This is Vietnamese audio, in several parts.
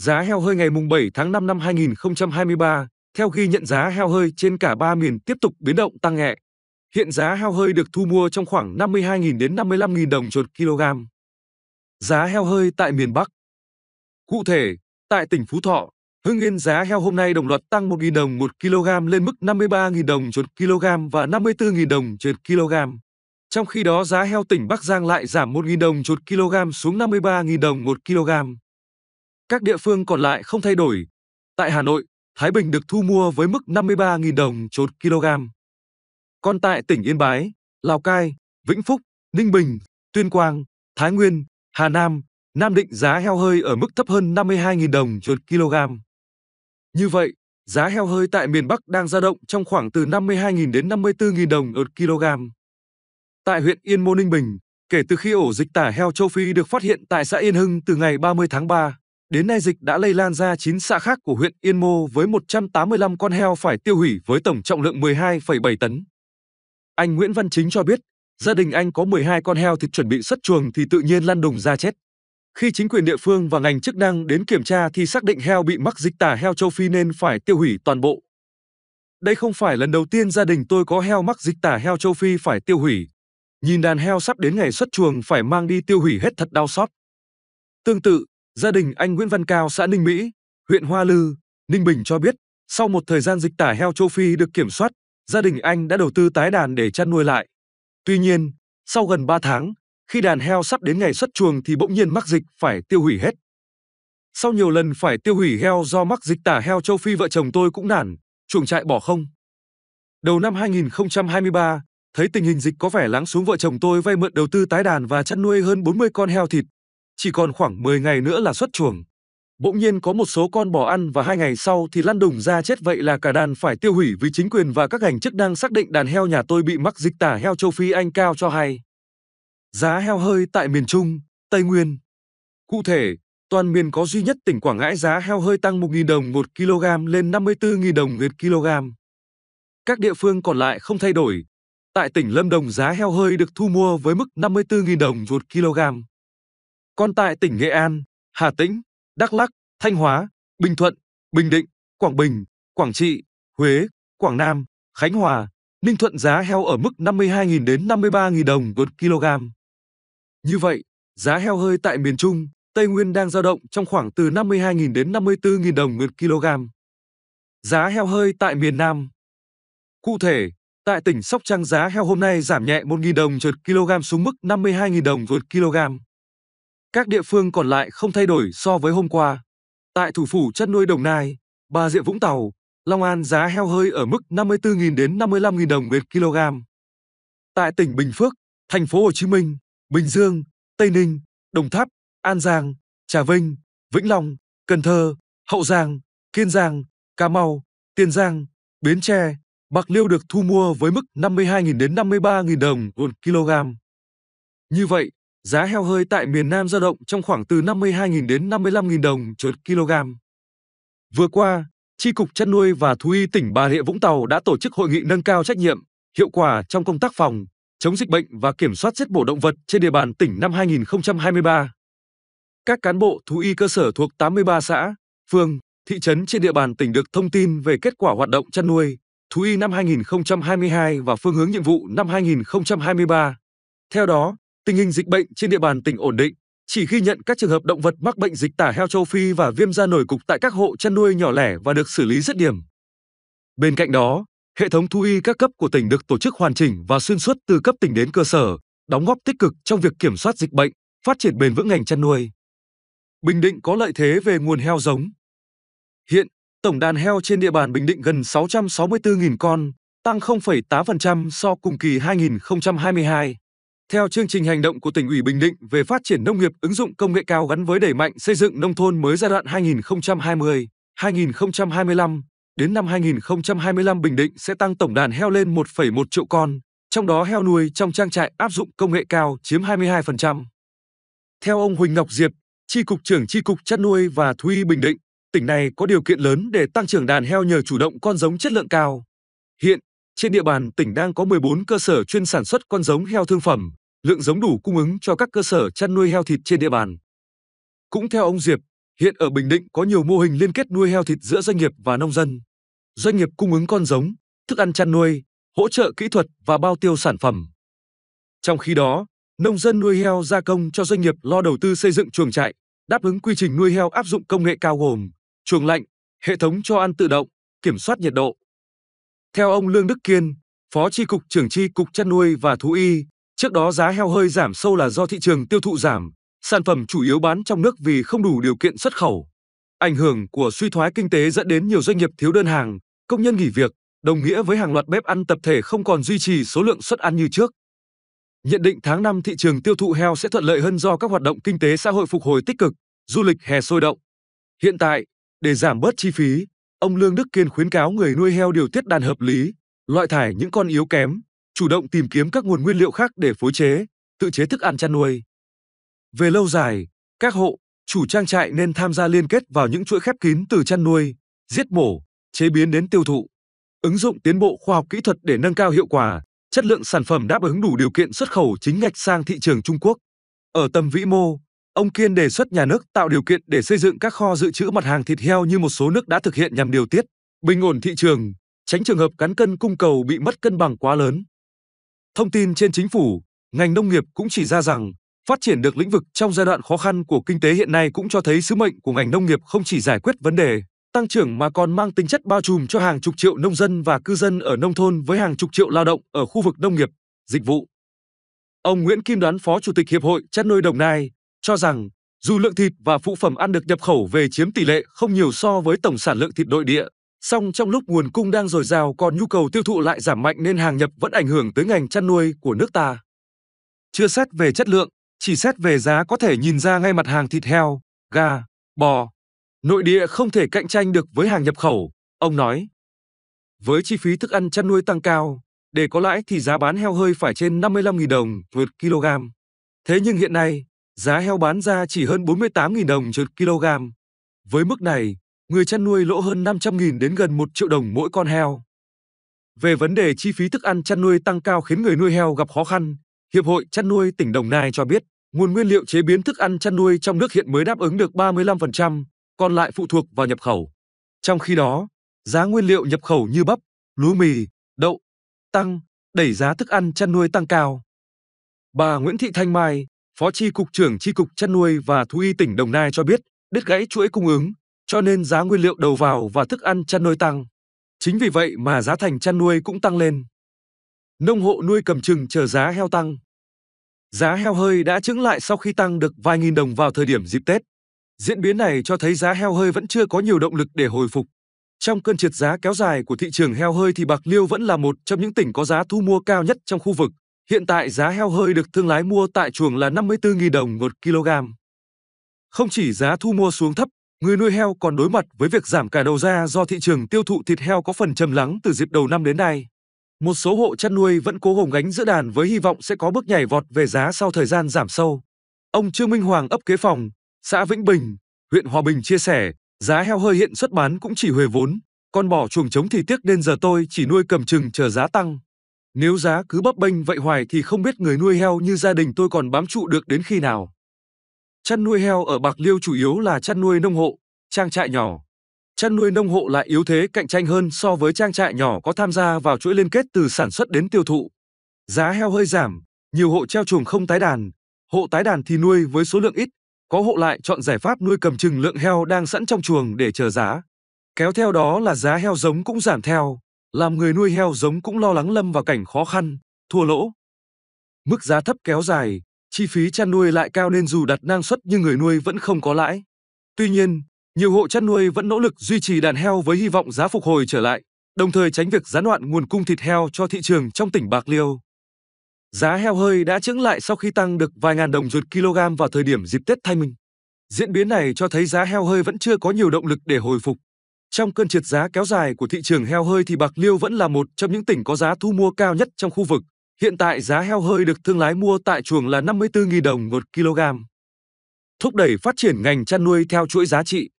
Giá heo hơi ngày mùng 7 tháng 5 năm 2023, theo ghi nhận giá heo hơi trên cả ba miền tiếp tục biến động tăng nhẹ. Hiện giá heo hơi được thu mua trong khoảng 52.000 đến 55.000 đồng một kg. Giá heo hơi tại miền Bắc Cụ thể, tại tỉnh Phú Thọ, Hưng Yên giá heo hôm nay đồng loạt tăng 1.000 đồng một kg lên mức 53.000 đồng trên kg và 54.000 đồng trên kg. Trong khi đó giá heo tỉnh Bắc Giang lại giảm 1.000 đồng trên kg xuống 53.000 đồng một kg. Các địa phương còn lại không thay đổi. Tại Hà Nội, Thái Bình được thu mua với mức 53.000 đồng chốt kg. Còn tại tỉnh Yên Bái, Lào Cai, Vĩnh Phúc, Ninh Bình, Tuyên Quang, Thái Nguyên, Hà Nam, Nam Định giá heo hơi ở mức thấp hơn 52.000 đồng chốt kg. Như vậy, giá heo hơi tại miền Bắc đang dao động trong khoảng từ 52.000 đến 54.000 đồng một kg. Tại huyện Yên Mô Ninh Bình, kể từ khi ổ dịch tả heo châu Phi được phát hiện tại xã Yên Hưng từ ngày 30 tháng 3, Đến nay dịch đã lây lan ra 9 xã khác của huyện Yên Mô với 185 con heo phải tiêu hủy với tổng trọng lượng 12,7 tấn. Anh Nguyễn Văn Chính cho biết, gia đình anh có 12 con heo thịt chuẩn bị xuất chuồng thì tự nhiên lăn đùng ra chết. Khi chính quyền địa phương và ngành chức năng đến kiểm tra thì xác định heo bị mắc dịch tả heo châu Phi nên phải tiêu hủy toàn bộ. Đây không phải lần đầu tiên gia đình tôi có heo mắc dịch tả heo châu Phi phải tiêu hủy. Nhìn đàn heo sắp đến ngày xuất chuồng phải mang đi tiêu hủy hết thật đau xót. Tương tự, Gia đình anh Nguyễn Văn Cao xã Ninh Mỹ, huyện Hoa Lư, Ninh Bình cho biết, sau một thời gian dịch tả heo châu Phi được kiểm soát, gia đình anh đã đầu tư tái đàn để chăn nuôi lại. Tuy nhiên, sau gần 3 tháng, khi đàn heo sắp đến ngày xuất chuồng thì bỗng nhiên mắc dịch phải tiêu hủy hết. Sau nhiều lần phải tiêu hủy heo do mắc dịch tả heo châu Phi vợ chồng tôi cũng nản, chuồng trại bỏ không. Đầu năm 2023, thấy tình hình dịch có vẻ lắng xuống vợ chồng tôi vay mượn đầu tư tái đàn và chăn nuôi hơn 40 con heo thịt, chỉ còn khoảng 10 ngày nữa là xuất chuồng. Bỗng nhiên có một số con bò ăn và hai ngày sau thì lăn đùng ra chết vậy là cả đàn phải tiêu hủy vì chính quyền và các ngành chức năng xác định đàn heo nhà tôi bị mắc dịch tả heo châu Phi Anh cao cho hay. Giá heo hơi tại miền Trung, Tây Nguyên. Cụ thể, toàn miền có duy nhất tỉnh Quảng Ngãi giá heo hơi tăng 1.000 đồng 1 kg lên 54.000 đồng 1 kg. Các địa phương còn lại không thay đổi. Tại tỉnh Lâm Đồng giá heo hơi được thu mua với mức 54.000 đồng 1 kg. Còn tại tỉnh Nghệ An, Hà Tĩnh, Đắk Lắc, Thanh Hóa, Bình Thuận, Bình Định, Quảng Bình, Quảng Trị, Huế, Quảng Nam, Khánh Hòa, Ninh Thuận giá heo ở mức 52.000 đến 53.000 đồng một kg. Như vậy, giá heo hơi tại miền Trung, Tây Nguyên đang dao động trong khoảng từ 52.000 đến 54.000 đồng một kg. Giá heo hơi tại miền Nam. Cụ thể, tại tỉnh Sóc Trăng giá heo hôm nay giảm nhẹ 1.000 đồng một kg xuống mức 52.000 đồng một kg. Các địa phương còn lại không thay đổi so với hôm qua. Tại thủ phủ chất nuôi Đồng Nai, Bà Rịa Vũng Tàu, Long An giá heo hơi ở mức 54.000 đến 55.000 đồng một kg. Tại tỉnh Bình Phước, thành phố Hồ Chí Minh, Bình Dương, Tây Ninh, Đồng Tháp, An Giang, Trà Vinh, Vĩnh Long, Cần Thơ, Hậu Giang, Kiên Giang, Cà Mau, Tiền Giang, Bến Tre, Bạc Liêu được thu mua với mức 52.000 đến 53.000 đồng một kg. Như vậy, Giá heo hơi tại miền Nam dao động trong khoảng từ 52.000 đến 55.000 đồng trên kg. Vừa qua, Tri Cục Chăn nuôi và Thú y tỉnh Bà Rịa Vũng Tàu đã tổ chức hội nghị nâng cao trách nhiệm, hiệu quả trong công tác phòng, chống dịch bệnh và kiểm soát giết mổ động vật trên địa bàn tỉnh năm 2023. Các cán bộ thú y cơ sở thuộc 83 xã, phường, thị trấn trên địa bàn tỉnh được thông tin về kết quả hoạt động chăn nuôi, thú y năm 2022 và phương hướng nhiệm vụ năm 2023. Theo đó, Tình hình dịch bệnh trên địa bàn tỉnh ổn định, chỉ ghi nhận các trường hợp động vật mắc bệnh dịch tả heo châu Phi và viêm da nổi cục tại các hộ chăn nuôi nhỏ lẻ và được xử lý rứt điểm. Bên cạnh đó, hệ thống thú y các cấp của tỉnh được tổ chức hoàn chỉnh và xuyên suốt từ cấp tỉnh đến cơ sở, đóng góp tích cực trong việc kiểm soát dịch bệnh, phát triển bền vững ngành chăn nuôi. Bình Định có lợi thế về nguồn heo giống. Hiện, tổng đàn heo trên địa bàn Bình Định gần 664.000 con, tăng 0,8% so cùng kỳ 2022. Theo chương trình hành động của tỉnh ủy Bình Định về phát triển nông nghiệp ứng dụng công nghệ cao gắn với đẩy mạnh xây dựng nông thôn mới giai đoạn 2020-2025, đến năm 2025 Bình Định sẽ tăng tổng đàn heo lên 1,1 triệu con, trong đó heo nuôi trong trang trại áp dụng công nghệ cao chiếm 22%. Theo ông Huỳnh Ngọc Diệp, tri cục trưởng tri cục chăn nuôi và thú y Bình Định, tỉnh này có điều kiện lớn để tăng trưởng đàn heo nhờ chủ động con giống chất lượng cao. Hiện, trên địa bàn tỉnh đang có 14 cơ sở chuyên sản xuất con giống heo thương phẩm, lượng giống đủ cung ứng cho các cơ sở chăn nuôi heo thịt trên địa bàn. Cũng theo ông Diệp, hiện ở Bình Định có nhiều mô hình liên kết nuôi heo thịt giữa doanh nghiệp và nông dân. Doanh nghiệp cung ứng con giống, thức ăn chăn nuôi, hỗ trợ kỹ thuật và bao tiêu sản phẩm. Trong khi đó, nông dân nuôi heo gia công cho doanh nghiệp lo đầu tư xây dựng chuồng trại, đáp ứng quy trình nuôi heo áp dụng công nghệ cao gồm chuồng lạnh, hệ thống cho ăn tự động, kiểm soát nhiệt độ. Theo ông Lương Đức Kiên, Phó Tri Cục trưởng Tri Cục Chăn nuôi và Thú y, Trước đó giá heo hơi giảm sâu là do thị trường tiêu thụ giảm, sản phẩm chủ yếu bán trong nước vì không đủ điều kiện xuất khẩu. Ảnh hưởng của suy thoái kinh tế dẫn đến nhiều doanh nghiệp thiếu đơn hàng, công nhân nghỉ việc, đồng nghĩa với hàng loạt bếp ăn tập thể không còn duy trì số lượng suất ăn như trước. Nhận định tháng 5 thị trường tiêu thụ heo sẽ thuận lợi hơn do các hoạt động kinh tế xã hội phục hồi tích cực, du lịch hè sôi động. Hiện tại, để giảm bớt chi phí, ông Lương Đức Kiên khuyến cáo người nuôi heo điều tiết đàn hợp lý, loại thải những con yếu kém, chủ động tìm kiếm các nguồn nguyên liệu khác để phối chế, tự chế thức ăn chăn nuôi. Về lâu dài, các hộ, chủ trang trại nên tham gia liên kết vào những chuỗi khép kín từ chăn nuôi, giết mổ, chế biến đến tiêu thụ. Ứng dụng tiến bộ khoa học kỹ thuật để nâng cao hiệu quả, chất lượng sản phẩm đáp ứng đủ điều kiện xuất khẩu chính ngạch sang thị trường Trung Quốc. Ở tầm vĩ mô, ông Kiên đề xuất nhà nước tạo điều kiện để xây dựng các kho dự trữ mặt hàng thịt heo như một số nước đã thực hiện nhằm điều tiết, bình ổn thị trường, tránh trường hợp cán cân cung cầu bị mất cân bằng quá lớn. Thông tin trên chính phủ, ngành nông nghiệp cũng chỉ ra rằng phát triển được lĩnh vực trong giai đoạn khó khăn của kinh tế hiện nay cũng cho thấy sứ mệnh của ngành nông nghiệp không chỉ giải quyết vấn đề tăng trưởng mà còn mang tính chất bao trùm cho hàng chục triệu nông dân và cư dân ở nông thôn với hàng chục triệu lao động ở khu vực nông nghiệp, dịch vụ. Ông Nguyễn Kim Đoán Phó Chủ tịch Hiệp hội Chăn nuôi Đồng Nai cho rằng dù lượng thịt và phụ phẩm ăn được nhập khẩu về chiếm tỷ lệ không nhiều so với tổng sản lượng thịt nội địa, Song trong lúc nguồn cung đang dồi dào còn nhu cầu tiêu thụ lại giảm mạnh nên hàng nhập vẫn ảnh hưởng tới ngành chăn nuôi của nước ta. Chưa xét về chất lượng, chỉ xét về giá có thể nhìn ra ngay mặt hàng thịt heo, gà, bò. Nội địa không thể cạnh tranh được với hàng nhập khẩu, ông nói. Với chi phí thức ăn chăn nuôi tăng cao, để có lãi thì giá bán heo hơi phải trên 55.000 đồng một kg. Thế nhưng hiện nay, giá heo bán ra chỉ hơn 48.000 đồng một kg. Với mức này, người chăn nuôi lỗ hơn 500.000 đến gần 1 triệu đồng mỗi con heo. Về vấn đề chi phí thức ăn chăn nuôi tăng cao khiến người nuôi heo gặp khó khăn, Hiệp hội chăn nuôi tỉnh Đồng Nai cho biết, nguồn nguyên liệu chế biến thức ăn chăn nuôi trong nước hiện mới đáp ứng được 35%, còn lại phụ thuộc vào nhập khẩu. Trong khi đó, giá nguyên liệu nhập khẩu như bắp, lúa mì, đậu tăng, đẩy giá thức ăn chăn nuôi tăng cao. Bà Nguyễn Thị Thanh Mai, Phó Chi cục trưởng Chi cục chăn nuôi và thú y tỉnh Đồng Nai cho biết, đứt gãy chuỗi cung ứng, cho nên giá nguyên liệu đầu vào và thức ăn chăn nuôi tăng. Chính vì vậy mà giá thành chăn nuôi cũng tăng lên. Nông hộ nuôi cầm chừng chờ giá heo tăng. Giá heo hơi đã chứng lại sau khi tăng được vài nghìn đồng vào thời điểm dịp Tết. Diễn biến này cho thấy giá heo hơi vẫn chưa có nhiều động lực để hồi phục. Trong cơn trượt giá kéo dài của thị trường heo hơi thì Bạc Liêu vẫn là một trong những tỉnh có giá thu mua cao nhất trong khu vực. Hiện tại giá heo hơi được thương lái mua tại chuồng là 54.000 đồng một kg. Không chỉ giá thu mua xuống thấp người nuôi heo còn đối mặt với việc giảm cả đầu ra do thị trường tiêu thụ thịt heo có phần trầm lắng từ dịp đầu năm đến nay. Một số hộ chăn nuôi vẫn cố gồng gánh giữa đàn với hy vọng sẽ có bước nhảy vọt về giá sau thời gian giảm sâu. Ông Trương Minh Hoàng ấp Kế Phòng, xã Vĩnh Bình, huyện Hòa Bình chia sẻ, giá heo hơi hiện xuất bán cũng chỉ huề vốn, con bỏ chuồng trống thì tiếc nên giờ tôi chỉ nuôi cầm chừng chờ giá tăng. Nếu giá cứ bấp bênh vậy hoài thì không biết người nuôi heo như gia đình tôi còn bám trụ được đến khi nào. Chăn nuôi heo ở Bạc Liêu chủ yếu là chăn nuôi nông hộ, trang trại nhỏ. Chăn nuôi nông hộ lại yếu thế cạnh tranh hơn so với trang trại nhỏ có tham gia vào chuỗi liên kết từ sản xuất đến tiêu thụ. Giá heo hơi giảm, nhiều hộ treo chuồng không tái đàn, hộ tái đàn thì nuôi với số lượng ít, có hộ lại chọn giải pháp nuôi cầm chừng lượng heo đang sẵn trong chuồng để chờ giá. Kéo theo đó là giá heo giống cũng giảm theo, làm người nuôi heo giống cũng lo lắng lâm vào cảnh khó khăn, thua lỗ. Mức giá thấp kéo dài, chi phí chăn nuôi lại cao nên dù đặt năng suất nhưng người nuôi vẫn không có lãi. Tuy nhiên, nhiều hộ chăn nuôi vẫn nỗ lực duy trì đàn heo với hy vọng giá phục hồi trở lại, đồng thời tránh việc gián đoạn nguồn cung thịt heo cho thị trường trong tỉnh Bạc Liêu. Giá heo hơi đã chững lại sau khi tăng được vài ngàn đồng ruột kg vào thời điểm dịp Tết Thanh Minh. Diễn biến này cho thấy giá heo hơi vẫn chưa có nhiều động lực để hồi phục. Trong cơn trượt giá kéo dài của thị trường heo hơi thì Bạc Liêu vẫn là một trong những tỉnh có giá thu mua cao nhất trong khu vực. Hiện tại giá heo hơi được thương lái mua tại chuồng là 54.000 đồng một kg. Thúc đẩy phát triển ngành chăn nuôi theo chuỗi giá trị.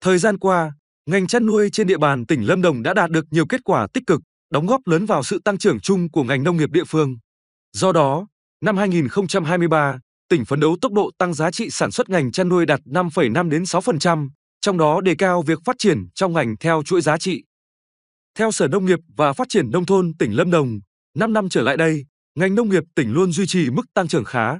Thời gian qua, ngành chăn nuôi trên địa bàn tỉnh Lâm Đồng đã đạt được nhiều kết quả tích cực, đóng góp lớn vào sự tăng trưởng chung của ngành nông nghiệp địa phương. Do đó, năm 2023, tỉnh phấn đấu tốc độ tăng giá trị sản xuất ngành chăn nuôi đạt 5,5 đến 6%, trong đó đề cao việc phát triển trong ngành theo chuỗi giá trị. Theo Sở Nông nghiệp và Phát triển Nông thôn tỉnh Lâm Đồng, 5 năm trở lại đây, ngành nông nghiệp tỉnh luôn duy trì mức tăng trưởng khá.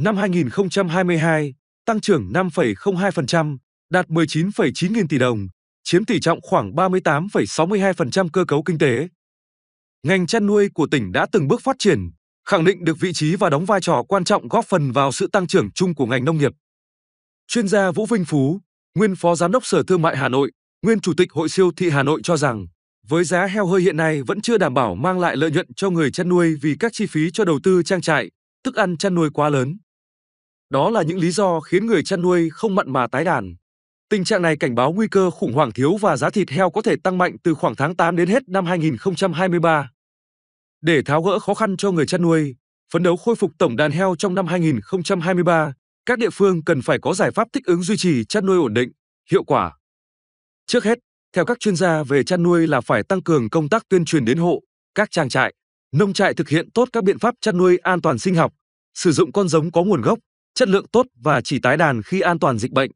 Năm 2022, tăng trưởng 5,02%, đạt 19,9 nghìn tỷ đồng, chiếm tỷ trọng khoảng 38,62% cơ cấu kinh tế. Ngành chăn nuôi của tỉnh đã từng bước phát triển, khẳng định được vị trí và đóng vai trò quan trọng góp phần vào sự tăng trưởng chung của ngành nông nghiệp. Chuyên gia Vũ Vinh Phú, nguyên phó giám đốc Sở Thương mại Hà Nội, nguyên chủ tịch Hội siêu thị Hà Nội cho rằng với giá heo hơi hiện nay vẫn chưa đảm bảo mang lại lợi nhuận cho người chăn nuôi vì các chi phí cho đầu tư trang trại, thức ăn chăn nuôi quá lớn. Đó là những lý do khiến người chăn nuôi không mặn mà tái đàn. Tình trạng này cảnh báo nguy cơ khủng hoảng thiếu và giá thịt heo có thể tăng mạnh từ khoảng tháng 8 đến hết năm 2023. Để tháo gỡ khó khăn cho người chăn nuôi, phấn đấu khôi phục tổng đàn heo trong năm 2023, các địa phương cần phải có giải pháp thích ứng duy trì chăn nuôi ổn định, hiệu quả. Trước hết, theo các chuyên gia về chăn nuôi là phải tăng cường công tác tuyên truyền đến hộ, các trang trại, nông trại thực hiện tốt các biện pháp chăn nuôi an toàn sinh học, sử dụng con giống có nguồn gốc, chất lượng tốt và chỉ tái đàn khi an toàn dịch bệnh.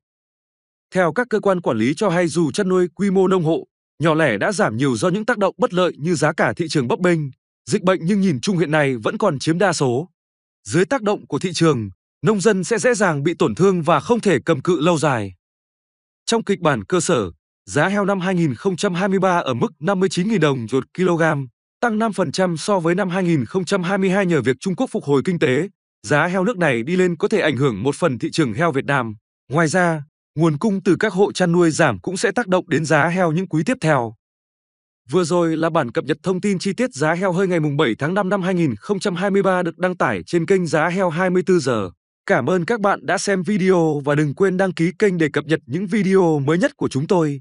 Theo các cơ quan quản lý cho hay dù chăn nuôi quy mô nông hộ nhỏ lẻ đã giảm nhiều do những tác động bất lợi như giá cả thị trường bấp bênh, dịch bệnh nhưng nhìn chung hiện nay vẫn còn chiếm đa số. Dưới tác động của thị trường, nông dân sẽ dễ dàng bị tổn thương và không thể cầm cự lâu dài. Trong kịch bản cơ sở, Giá heo năm 2023 ở mức 59.000 đồng một kg, tăng 5% so với năm 2022 nhờ việc Trung Quốc phục hồi kinh tế. Giá heo nước này đi lên có thể ảnh hưởng một phần thị trường heo Việt Nam. Ngoài ra, nguồn cung từ các hộ chăn nuôi giảm cũng sẽ tác động đến giá heo những quý tiếp theo. Vừa rồi là bản cập nhật thông tin chi tiết giá heo hơi ngày 7 tháng 5 năm 2023 được đăng tải trên kênh Giá Heo 24 giờ. Cảm ơn các bạn đã xem video và đừng quên đăng ký kênh để cập nhật những video mới nhất của chúng tôi.